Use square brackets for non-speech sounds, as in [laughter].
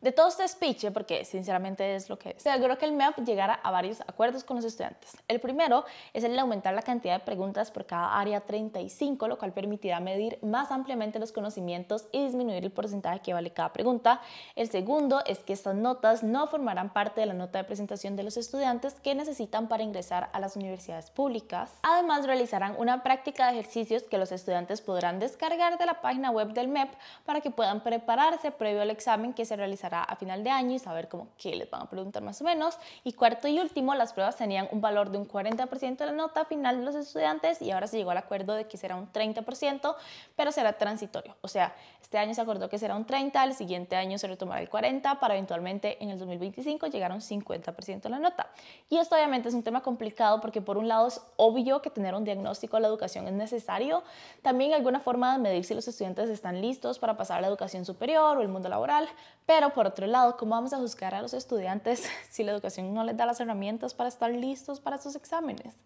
De todo este speech, porque sinceramente es lo que es, se logró que el MEP llegara a varios acuerdos con los estudiantes. El primero es el de aumentar la cantidad de preguntas por cada área 35, lo cual permitirá medir más ampliamente los conocimientos y disminuir el porcentaje que vale cada pregunta. El segundo es que estas notas no formarán parte de la nota de presentación de los estudiantes que necesitan para ingresar a las universidades públicas. Además, realizarán una práctica de ejercicios que los estudiantes podrán descargar de la página web del MEP para que puedan prepararse previo al examen que se realizará a final de año y saber cómo qué les van a preguntar más o menos. Y cuarto y último, las pruebas tenían un valor de un 40% de la nota final de los estudiantes y ahora se llegó al acuerdo de que será un 30%, pero será transitorio. O sea, este año se acordó que será un 30, el siguiente año se retomará el 40 para eventualmente en el 2025 llegar a un 50% de la nota. Y esto obviamente es un tema complicado porque por un lado es obvio que tener un diagnóstico de la educación es necesario, también alguna forma de medir si los estudiantes están listos para pasar a la educación superior o el mundo laboral, pero pues por otro lado, ¿cómo vamos a juzgar a los estudiantes [laughs] si la educación no les da las herramientas para estar listos para sus exámenes?